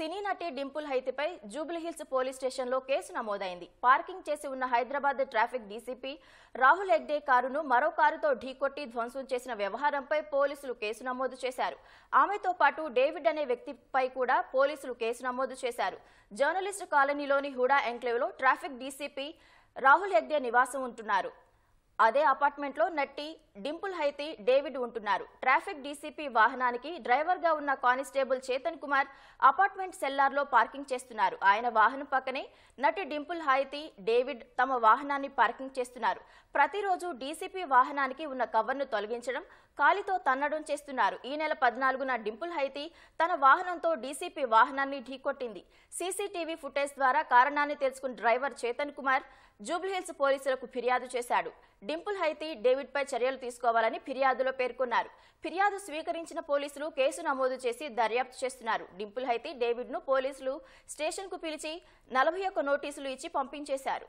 సినీ నటి డింపుల్ హైతిపై జూబ్లీహిల్స్ పోలీస్ స్టేషన్లో కేసు నమోదైంది పార్కింగ్ చేసి ఉన్న హైదరాబాద్ ట్రాఫిక్ డీసీపీ రాహుల్ హెగ్డే కారును మరో కారుతో ఢీకొట్టి ధ్వంసం చేసిన వ్యవహారంపై పోలీసులు కేసు నమోదు చేశారు ఆమెతో పాటు డేవిడ్ అనే వ్యక్తిపై కూడా పోలీసులు కేసు నమోదు చేశారు జర్నలిస్టు కాలనీలోని హుడా ఎంక్లేవ్లో ట్రాఫిక్ డీసీపీ రాహుల్ హెగ్డే నివాసం ఉంటున్నారు అదే అపార్ట్మెంట్లో నట్టి డింపుల్ హైతి డేవిడ్ ఉంటున్నారు ట్రాఫిక్ డీసీపీ వాహనానికి డ్రైవర్గా ఉన్న కానిస్టేబుల్ చేతన్ కుమార్ అపార్ట్మెంట్ సెల్లార్లో పార్కింగ్ చేస్తున్నారు ఆయన వాహనం పక్కనే నటి డింపుల్ హైతి డేవిడ్ తమ వాహనాన్ని పార్కింగ్ చేస్తున్నారు ప్రతిరోజు డీసీపీ వాహనానికి ఉన్న కవర్ను తొలగించడం కాలితో తన్నడం చేస్తున్నారు ఈ నెల పద్నాలుగున డింపుల్ హైతి తన వాహనంతో డీసీపీ వాహనాన్ని ఢీకొట్టింది సీసీటీవీ ఫుటేజ్ ద్వారా కారణాన్ని తెలుసుకున్న డ్రైవర్ చేతన్ కుమార్ జూబ్లీహిల్స్ పోలీసులకు ఫిర్యాదు చేశాడు డింపుల్ హైతీ డేవిడ్పై చర్యలు తీసుకోవాలని ఫిర్యాదులో పేర్కొన్నారు ఫిర్యాదు స్వీకరించిన పోలీసులు కేసు నమోదు చేసి దర్యాప్తు చేస్తున్నారు డింపుల్ హైతీ డేవిడ్ను పోలీసులు స్టేషన్కు పిలిచి నలభై నోటీసులు ఇచ్చి పంపించేశారు